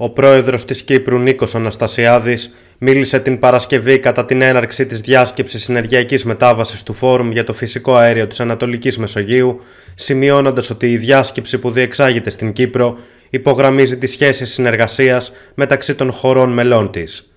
Ο πρόεδρος της Κύπρου Νίκος Αναστασιάδης μίλησε την Παρασκευή κατά την έναρξη της διάσκεψης ενεργειακής μετάβασης του Φόρουμ για το φυσικό αέριο της Ανατολικής Μεσογείου, σημειώνοντας ότι η διάσκεψη που διεξάγεται στην Κύπρο υπογραμμίζει τις σχέσεις συνεργασίας μεταξύ των χωρών μελών της.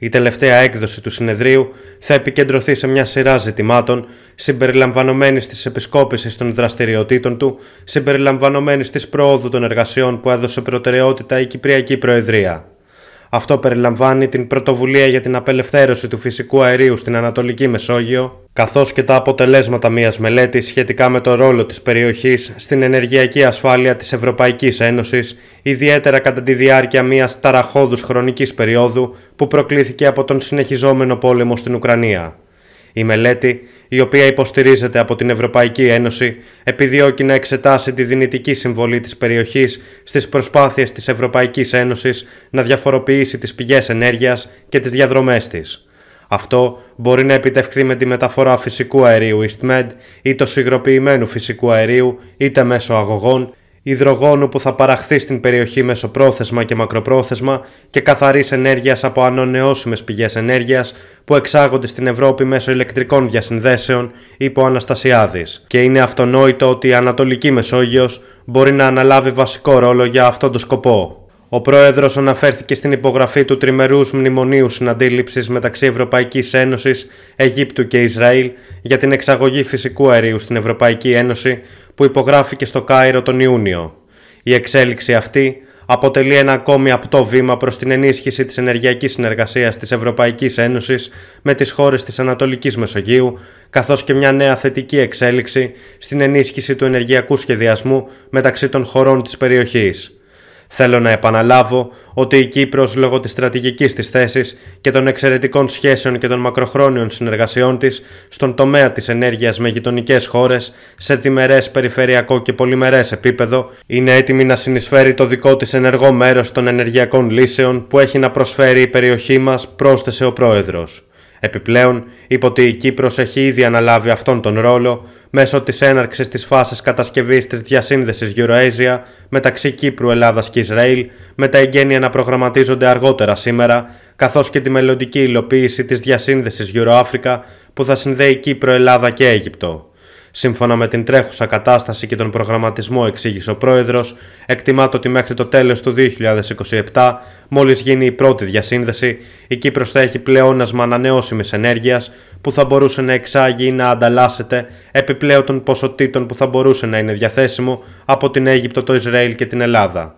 Η τελευταία έκδοση του συνεδρίου θα επικεντρωθεί σε μια σειρά ζητημάτων συμπεριλαμβανομένης της επισκόπησης των δραστηριοτήτων του, συμπεριλαμβανομένης της προόδου των εργασιών που έδωσε προτεραιότητα η Κυπριακή Προεδρία. Αυτό περιλαμβάνει την πρωτοβουλία για την απελευθέρωση του φυσικού αερίου στην Ανατολική Μεσόγειο, καθώς και τα αποτελέσματα μιας μελέτης σχετικά με το ρόλο της περιοχής στην ενεργειακή ασφάλεια της Ευρωπαϊκής Ένωσης, ιδιαίτερα κατά τη διάρκεια μιας ταραχώδους χρονικής περίοδου που προκλήθηκε από τον συνεχιζόμενο πόλεμο στην Ουκρανία. Η μελέτη, η οποία υποστηρίζεται από την Ευρωπαϊκή Ένωση, επιδιώκει να εξετάσει τη δυνητική συμβολή της περιοχής στις προσπάθειες της Ευρωπαϊκής Ένωσης να διαφοροποιήσει τις πηγές ενέργειας και τις διαδρομές της. Αυτό μπορεί να επιτευχθεί με τη μεταφορά φυσικού αερίου EastMed ή το συγκροποιημένου φυσικού αερίου είτε μέσω αγωγών υδρογόνου που θα παραχθεί στην περιοχή μεσοπρόθεσμα και μακροπρόθεσμα και καθαρής ενέργειας από ανανεώσιμες πηγές ενέργειας που εξάγονται στην Ευρώπη μέσω ηλεκτρικών διασυνδέσεων, είπε ο Αναστασιάδης. Και είναι αυτονόητο ότι η Ανατολική Μεσόγειος μπορεί να αναλάβει βασικό ρόλο για αυτόν τον σκοπό. Ο πρόεδρος αναφέρθηκε στην υπογραφή του τριμερούς μνημονίου συναντήληψης μεταξύ Ευρωπαϊκής Ένωσης, Αιγύπτου και Ισραήλ για την εξαγωγή φυσικού αερίου στην Ευρωπαϊκή Ένωση που υπογράφηκε στο Κάιρο τον Ιούνιο. Η εξέλιξη αυτή αποτελεί ένα ακόμη απτό βήμα προς την ενίσχυση της ενεργειακής συνεργασίας της Ευρωπαϊκής Ένωσης με τις χώρες της Ανατολικής Μεσογείου, καθώς και μια νέα θετική εξέλιξη στην ενίσχυση του ενεργειακού σχεδιασμού μεταξύ των χωρών της περιοχής. Θέλω να επαναλάβω ότι η Κύπρος λόγω της στρατηγικής της θέσης και των εξαιρετικών σχέσεων και των μακροχρόνιων συνεργασιών της στον τομέα της ενέργειας με γειτονικές χώρες σε διμερές, περιφερειακό και πολυμερές επίπεδο είναι έτοιμη να συνεισφέρει το δικό της ενεργό μέρος των ενεργειακών λύσεων που έχει να προσφέρει η περιοχή μας, πρόσθεσε ο Πρόεδρος. Επιπλέον, είπε ότι η Κύπρος έχει ήδη αναλάβει αυτόν τον ρόλο μέσω της έναρξης της φάσης κατασκευής της διασύνδεσης EuroAsia μεταξύ Κύπρου, Ελλάδας και Ισραήλ με τα εγγένεια να προγραμματίζονται αργότερα σήμερα καθώς και τη μελλοντική υλοποίηση της διασύνδεσης EuroAfrica που θα συνδέει Κύπρο, Ελλάδα και Αίγυπτο. Σύμφωνα με την τρέχουσα κατάσταση και τον προγραμματισμό, εξήγησε ο πρόεδρος, εκτιμάται ότι μέχρι το τέλος του 2027, μόλις γίνει η πρώτη διασύνδεση, η Κύπρος θα έχει πλεόνασμα ανανεώσιμης ενέργειας που θα μπορούσε να εξάγει ή να ανταλλάσσεται επιπλέον των ποσοτήτων που θα μπορούσε να είναι διαθέσιμο από την Αίγυπτο, το Ισραήλ και την Ελλάδα.